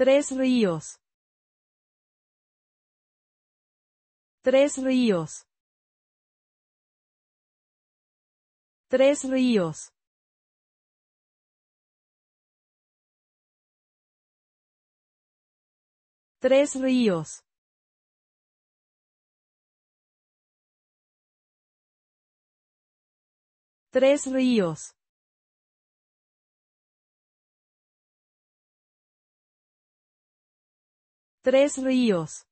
Tres Ríos. Tres Ríos. Tres Ríos. Tres Ríos. Tres Ríos. Tres Ríos